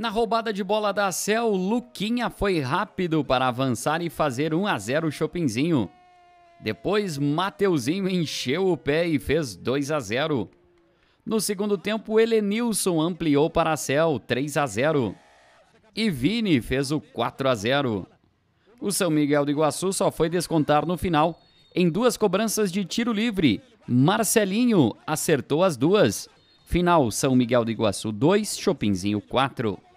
Na roubada de bola da Cel, Luquinha foi rápido para avançar e fazer 1 a 0 o Chopinzinho. Depois, Mateuzinho encheu o pé e fez 2 a 0. No segundo tempo, Helenilson ampliou para a Cel 3 a 0. E Vini fez o 4 a 0. O São Miguel do Iguaçu só foi descontar no final em duas cobranças de tiro livre. Marcelinho acertou as duas. Final São Miguel do Iguaçu 2, Chopinzinho 4.